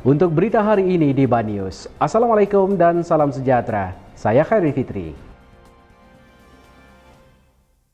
Untuk berita hari ini di Banius, Assalamualaikum dan salam sejahtera. Saya Khairi Fitri.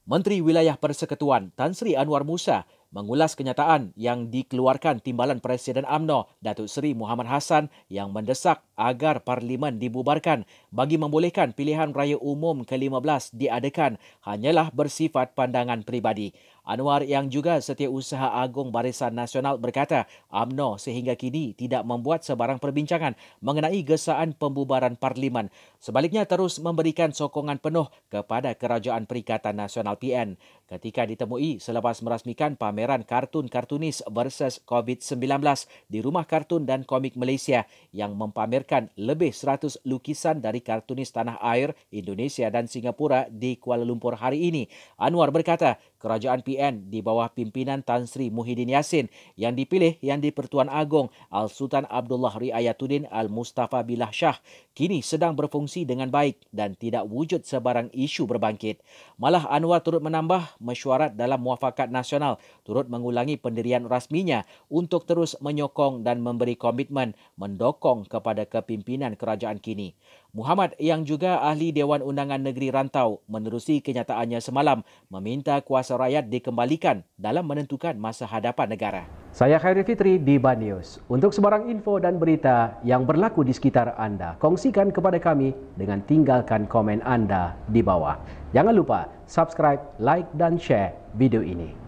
Menteri Wilayah Persekutuan Tan Sri Anwar Musa mengulas kenyataan yang dikeluarkan timbalan Presiden AMNO Datuk Seri Muhammad Hassan yang mendesak agar parlimen dibubarkan bagi membolehkan pilihan raya umum ke-15 diadakan hanyalah bersifat pandangan pribadi Anwar yang juga setiausaha agung Barisan Nasional berkata AMNO sehingga kini tidak membuat sebarang perbincangan mengenai gesaan pembubaran parlimen. Sebaliknya terus memberikan sokongan penuh kepada Kerajaan Perikatan Nasional PN. Ketika ditemui selepas merasmikan pameran pameran kartun kartunis versus COVID-19 di Rumah Kartun dan Komik Malaysia yang mempamerkan lebih 100 lukisan dari kartunis tanah air Indonesia dan Singapura di Kuala Lumpur hari ini. Anwar berkata, kerajaan PN di bawah pimpinan Tan Sri Muhyiddin Yassin yang dipilih yang di-Pertuan Agong Al-Sultan Abdullah Riayatuddin Al-Mustafa Billah Shah kini sedang berfungsi dengan baik dan tidak wujud sebarang isu berbangkit. Malah Anwar turut menambah mesyuarat dalam muafakat nasional turut mengulangi pendirian rasminya untuk terus menyokong dan memberi komitmen mendokong kepada kepimpinan kerajaan kini. Muhammad yang juga ahli Dewan Undangan Negeri Rantau menerusi kenyataannya semalam meminta kuasa rakyat dikembalikan dalam menentukan masa hadapan negara. Saya Khairi Fitri di Banius. Untuk sebarang info dan berita yang berlaku di sekitar Anda, kongsikan kepada kami dengan tinggalkan komen Anda di bawah. Jangan lupa subscribe, like dan share video ini.